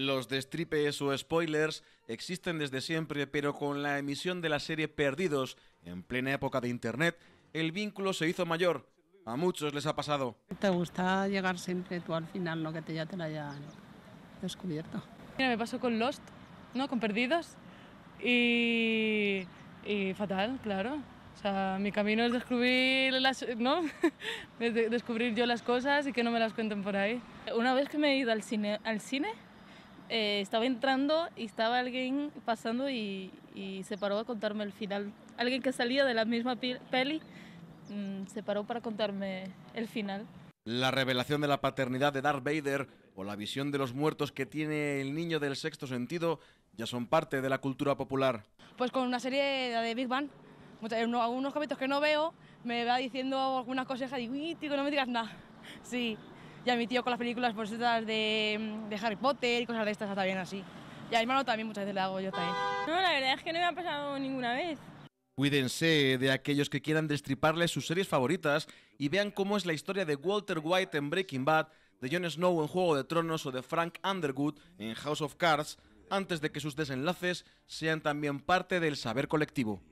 Los destripes o spoilers existen desde siempre, pero con la emisión de la serie Perdidos, en plena época de Internet, el vínculo se hizo mayor. A muchos les ha pasado. Te gusta llegar siempre tú al final, lo que te, ya te la hayan descubierto. Mira, me pasó con Lost, ¿no? Con Perdidos. Y, y fatal, claro. O sea, mi camino es descubrir, las, ¿no? descubrir yo las cosas y que no me las cuenten por ahí. Una vez que me he ido al cine, al cine eh, estaba entrando y estaba alguien pasando y, se paró a contarme el final. Alguien que salía de la misma peli mm, se paró para contarme el final. La revelación de la paternidad de Darth Vader o la visión de los muertos que tiene el niño del sexto sentido ya son parte de la cultura popular. Pues con una serie de Big Bang, eh, algunos capítulos que no veo, me va diciendo algunas cosas y digo, tío, no me digas nada. Sí, y a mi tío con las películas por pues, de, de Harry Potter y cosas de estas está bien así. Y a mi hermano también muchas veces le hago yo también. No, la verdad es que no me ha pasado ninguna vez. Cuídense de aquellos que quieran destriparles sus series favoritas y vean cómo es la historia de Walter White en Breaking Bad, de Jon Snow en Juego de Tronos o de Frank Underwood en House of Cards, antes de que sus desenlaces sean también parte del saber colectivo.